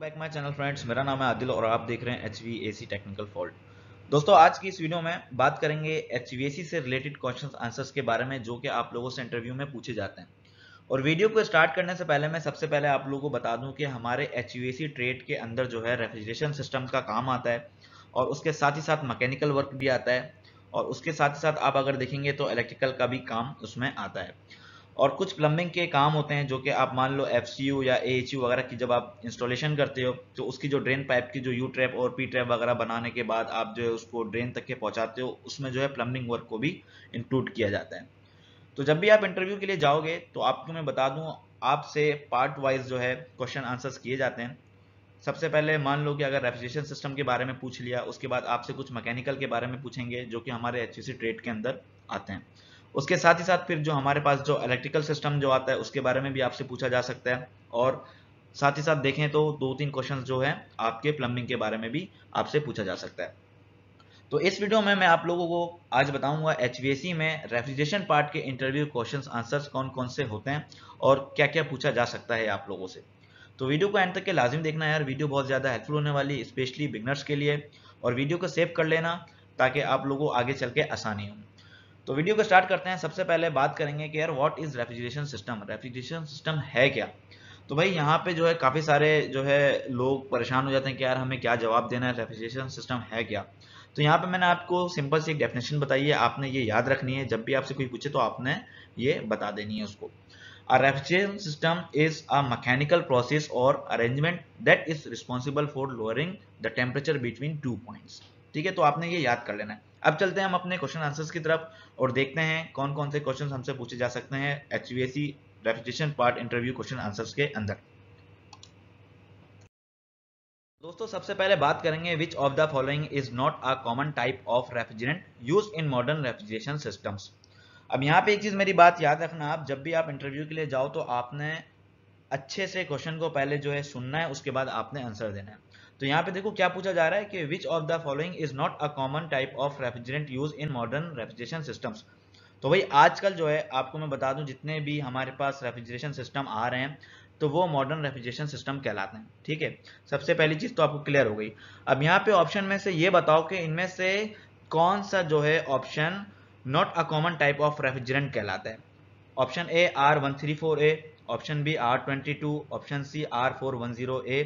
back my channel friends मेरा नाम है आदिल और आप देख रहे हैं एच वी टेक्निकल फॉल्ट दोस्तों आज की इस वीडियो में बात करेंगे एच से रिलेटेड क्वेश्चंस आंसर्स के बारे में जो कि आप लोगों से इंटरव्यू में पूछे जाते हैं और वीडियो को स्टार्ट करने से पहले मैं सबसे पहले आप लोगों को बता दूं कि हमारे एच ट्रेड के अंदर जो है रेफ्रिजरेशन सिस्टम का काम आता है और उसके साथ ही साथ मैकेनिकल वर्क भी आता है और उसके साथ ही साथ आप अगर देखेंगे तो इलेक्ट्रिकल का भी काम उसमें आता है और कुछ प्लम्बिंग के काम होते हैं जो कि आप मान लो एफ या ए वगैरह की जब आप इंस्टॉलेशन करते हो तो उसकी जो ड्रेन पाइप की जो यू ट्रैप और पी ट्रैप वगैरह बनाने के बाद आप जो है उसको ड्रेन तक के पहुँचाते हो उसमें जो है प्लम्बिंग वर्क को भी इंक्लूड किया जाता है तो जब भी आप इंटरव्यू के लिए जाओगे तो आपको मैं बता दूँ आपसे पार्ट वाइज जो है क्वेश्चन आंसर्स किए जाते हैं सबसे पहले मान लो कि अगर रेफ्रिजरेशन सिस्टम के बारे में पूछ लिया उसके बाद आपसे कुछ मैकेनिकल के बारे में पूछेंगे जो कि हमारे एच ट्रेड के अंदर आते हैं उसके साथ ही साथ फिर जो हमारे पास जो इलेक्ट्रिकल सिस्टम जो आता है उसके बारे में भी आपसे पूछा जा सकता है और साथ ही साथ देखें तो दो तीन क्वेश्चन जो है आपके प्लम्बिंग के बारे में भी आपसे पूछा जा सकता है तो इस वीडियो में मैं आप लोगों को आज बताऊंगा एच में रेफ्रिजरेशन पार्ट के इंटरव्यू क्वेश्चन आंसर्स कौन कौन से होते हैं और क्या क्या पूछा जा सकता है आप लोगों से तो वीडियो को एंड तक के लाजिम देखना यार वीडियो बहुत ज़्यादा हेल्पफुल होने वाली स्पेशली बिगनर्स के लिए और वीडियो को सेव कर लेना ताकि आप लोगों आगे चल के आसानी हो तो वीडियो को स्टार्ट करते हैं सबसे पहले बात करेंगे कि यार what is refrigeration system refrigeration system है क्या तो भाई यहाँ पे जो है काफ़ी सारे जो है लोग परेशान हो जाते हैं कि यार हमें क्या जवाब देना है रेफ्रिजरेशन सिस्टम है क्या तो यहाँ पे मैंने आपको सिंपल सी एक डेफिनेशन बताई है आपने ये याद रखनी है जब भी आपसे कोई पूछे तो आपने ये बता देनी है उसको A system is is a mechanical process or arrangement that is responsible for lowering the temperature between two ठीक है तो आपने ये याद कर लेना है अब चलते हैं हम अपने क्वेश्चन आंसर्स की तरफ और देखते हैं कौन कौन से क्वेश्चन हमसे पूछे जा सकते हैं H repetition part interview question answers के अंदर दोस्तों सबसे पहले बात करेंगे which of the following is not a common type of refrigerant use in modern refrigeration systems अब यहाँ पे एक चीज मेरी बात याद रखना आप जब भी आप इंटरव्यू के लिए जाओ तो आपने अच्छे से क्वेश्चन को पहले जो है सुनना है उसके बाद आपने आंसर देना है तो यहाँ पे देखो क्या पूछा जा रहा है कि which of the following is not a common type of refrigerant use in modern refrigeration systems तो भाई आजकल जो है आपको मैं बता दूं जितने भी हमारे पास रेफ्रिजरेशन सिस्टम आ रहे हैं तो वो मॉडर्न रेफ्रिजरेशन सिस्टम कहलाते हैं ठीक है सबसे पहली चीज़ तो आपको क्लियर हो गई अब यहाँ पे ऑप्शन में से ये बताओ कि इनमें से कौन सा जो है option not a common type of refrigerant कहलाता है option A R one three four A option B R twenty two option C R four one zero A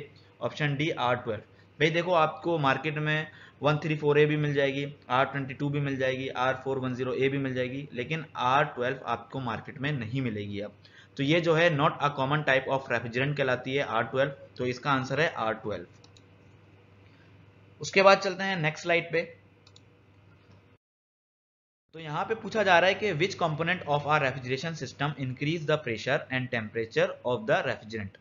option D R twelve भाई देखो आपको मार्केट में one three four ए भी मिल जाएगी are twenty to भी मिल जाएगी R four one zero A भी मिल जाएगी लेकिन आर ट्वेल्व आपको मार्केट में नहीं मिलेगी अब तो ये जो है not a common type of refrigerant कहलाती है आर ट्वेल्व तो इसका आंसर है आर ट्वेल्व उसके बाद चलते हैं नेक्स्ट स्लाइड पे तो यहाँ पे पूछा जा रहा है कि which component of our refrigeration system increase the pressure and temperature of the refrigerant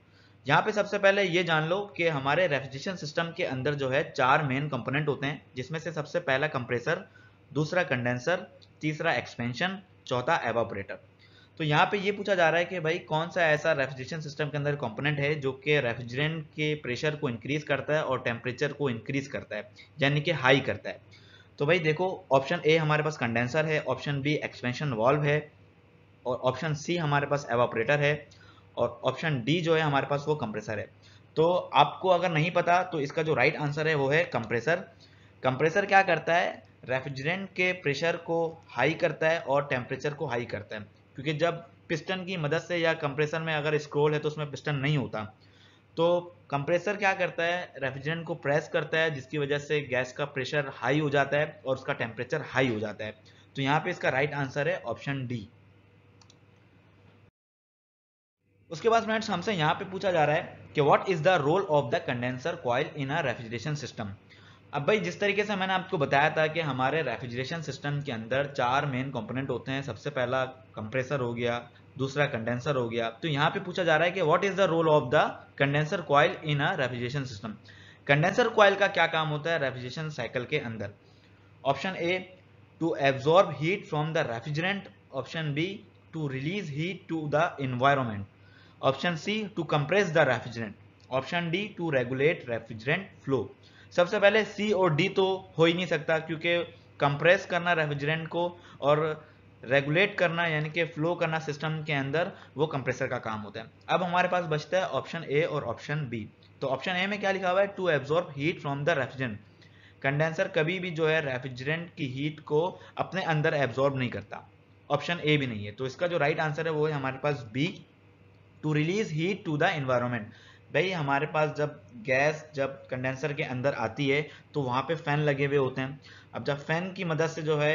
यहाँ पे सबसे पहले ये जान लो कि हमारे रेफ्रिजरेशन सिस्टम के अंदर जो है चार मेन कंपोनेंट होते हैं जिसमें से सबसे पहला कंप्रेसर दूसरा कंडेंसर तीसरा एक्सपेंशन चौथा एवोपरेटर तो यहाँ पे ये पूछा जा रहा है कि भाई कौन सा ऐसा रेफ्रिजरेशन सिस्टम के अंदर कंपोनेंट है जो कि रेफ्रिजरेंट के प्रेशर को इंक्रीज करता है और टेम्परेचर को इंक्रीज करता है यानी कि हाई करता है तो भाई देखो ऑप्शन ए हमारे पास कंडेंसर है ऑप्शन बी एक्सपेंशन वॉल्व है और ऑप्शन सी हमारे पास एवोपरेटर है और ऑप्शन डी जो है हमारे पास वो कंप्रेसर है तो आपको अगर नहीं पता तो इसका जो राइट आंसर है वो है कंप्रेसर कंप्रेसर क्या करता है रेफ्रिजरेंट के प्रेशर को हाई करता है और टेम्परेचर को हाई करता है क्योंकि जब पिस्टन की मदद से या कंप्रेसर में अगर स्क्रोल है तो उसमें पिस्टन नहीं होता तो कंप्रेसर क्या करता है रेफ्रिजरेंट को प्रेस करता है जिसकी वजह से गैस का प्रेशर हाई हो जाता है और उसका टेम्परेचर हाई हो जाता है तो यहाँ पे इसका राइट आंसर है ऑप्शन डी उसके बाद फ्रेंड्स हमसे यहाँ पे पूछा जा रहा है कि what is the role of the condenser coil in a refrigeration system अब भाई जिस तरीके से मैंने आपको बताया था कि हमारे रेफ्रिजरेशन सिस्टम के अंदर चार मेन कंपोनेंट होते हैं सबसे पहला कंप्रेसर हो गया दूसरा कंडेंसर हो गया तो यहाँ पे पूछा जा रहा है कि what is the role of the condenser coil in a refrigeration system condenser coil का क्या काम होता है रेफ्रिजरेशन साइकिल के अंदर option A to absorb heat from the refrigerant option B to release heat to the environment option C to compress the refrigerant option D to regulate refrigerant flow सबसे पहले सी और डी तो हो ही नहीं सकता क्योंकि कंप्रेस करना रेफ्रिजरेंट को और रेगुलेट करना यानी कि फ्लो करना सिस्टम के अंदर वो कंप्रेसर का काम होता है अब हमारे पास बचता है ऑप्शन ए और ऑप्शन बी तो ऑप्शन ए में क्या लिखा हुआ है to absorb heat from the refrigerant condenser कभी भी जो है रेफ्रिजरेंट की हीट को अपने अंदर एब्जॉर्ब नहीं करता ऑप्शन ए भी नहीं है तो इसका जो राइट right आंसर है वो है हमारे पास B to release heat to the environment भाई हमारे पास जब गैस जब कंडेंसर के अंदर आती है तो वहाँ पे फैन लगे हुए होते हैं अब जब फैन की मदद से जो है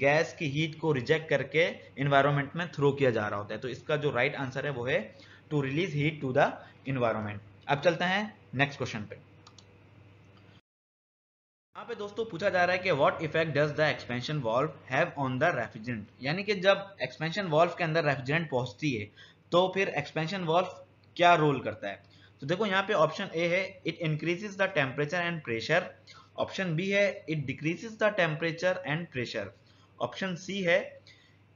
गैस की हीट को रिजेक्ट करके इन्वायरमेंट में थ्रो किया जा रहा होता है तो इसका जो राइट right आंसर है वो है to release heat to the environment अब चलते हैं नेक्स्ट क्वेश्चन पे यहाँ पे दोस्तों पूछा जा रहा है कि what effect does the expansion valve have on the refrigerant यानी कि जब एक्सपेंशन वॉल्व के अंदर रेफ्रिजरेंट पहुंचती है तो फिर एक्सपेंशन वॉल्व क्या रोल करता है तो देखो यहाँ पे ऑप्शन ए है it increases the temperature and pressure option B है it decreases the temperature and pressure option C है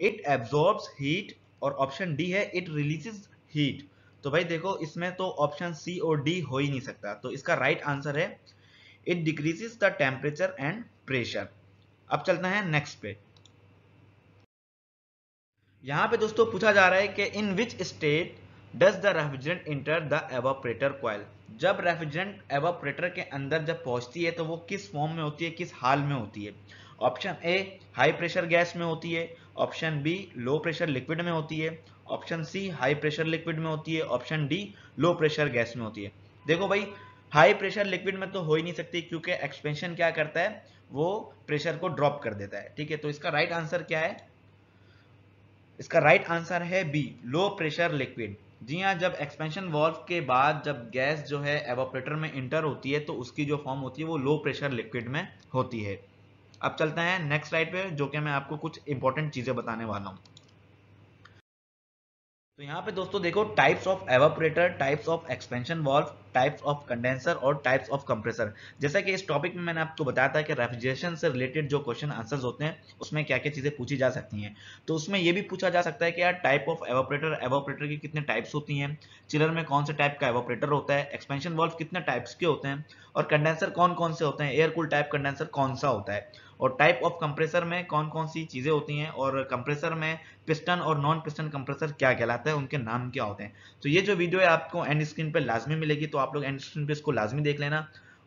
इट एब्जॉर्ब्स हीट और ऑप्शन डी है इट रिलीजेज हीट तो भाई देखो इसमें तो ऑप्शन सी और डी हो ही नहीं सकता तो इसका राइट right आंसर है it decreases the temperature and pressure अब चलते हैं नेक्स्ट पे यहां पे दोस्तों पूछा जा रहा है कि in which state does the refrigerant enter the evaporator coil जब रेफ्रिजरेंट एवोपरेटर के अंदर जब पहुंचती है तो वो किस फॉर्म में होती है किस हाल में होती है option A high pressure gas में होती है option B low pressure liquid में होती है option C high pressure liquid में होती है option D low pressure gas में होती है देखो भाई हाई प्रेशर लिक्विड में तो हो ही नहीं सकती क्योंकि एक्सपेंशन क्या करता है वो प्रेशर को ड्रॉप कर देता है ठीक है तो इसका राइट right आंसर क्या है इसका राइट आंसर है बी लो प्रेशर लिक्विड जी हाँ जब एक्सपेंशन वॉल्व के बाद जब गैस जो है एवोपरेटर में इंटर होती है तो उसकी जो फॉर्म होती है वो लो प्रेशर लिक्विड में होती है अब चलते हैं नेक्स्ट स्लाइड पे जो कि मैं आपको कुछ इंपॉर्टेंट चीजें बताने वाला हूँ तो यहाँ पे दोस्तों देखो types of evaporator types of expansion valve types of condenser और टाइप्स ऑफ कंप्रेसर जैसा कि इस टॉपिक में मैंने आपको बताया था कि रेफ्रिजरेशन से रिलेटेड जो क्वेश्चन आंसर्स होते हैं उसमें क्या क्या चीज़ें पूछी जा सकती हैं तो उसमें यह भी पूछा जा सकता है कि यार टाइप ऑफ एवोपरेटर एवोपरेटर की कितने टाइप्स होती हैं चिलर में कौन से टाइप का एवोपरेटर होता है एक्सपेंशन वॉल्व कितने टाइप्स के होते हैं और कंडेंसर कौन कौन से होते हैं एयर कूल टाइप कंडेंसर कौन सा होता है और टाइप ऑफ कंप्रेसर में कौन कौन सी चीज़ें होती हैं और कंप्रेसर में पिस्टन और नॉन पिस्टन कंप्रेसर क्या कहलाता है उनके नाम क्या होते हैं तो ये जो वीडियो है आपको एंड स्क्रीन पर लाजमी मिलेगी तो तो आप लोग एंड स्क्रीन पे इसको लाजमी देख लेना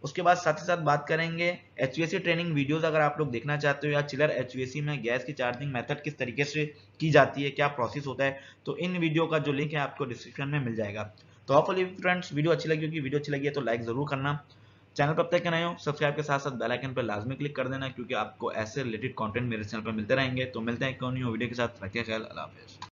उसके बाद साथ ही साथ बात करेंगे एच ट्रेनिंग वीडियोस अगर आप लोग देखना चाहते हो या चिलर एच में गैस की चार्जिंग मेथड किस तरीके से की जाती है क्या प्रोसेस होता है तो इन वीडियो का जो लिंक है आपको डिस्क्रिप्शन में मिल जाएगा तो होपफुली फ्रेंड्स वीडियो अच्छी लगी होगी वीडियो अच्छी लगी है तो लाइक जरूर करना चैनल पर अब तक नए हो सब्सक्राइब के साथ साथ बेल आइकन पर लाजमी क्लिक कर देना क्योंकि आपको ऐसे रिलेटेड कंटेंट मेरे चैनल पर मिलते रहेंगे तो मिलते हैं क्यों नहीं हो वीडियो के साथ रखिए ख्याल अल्लाह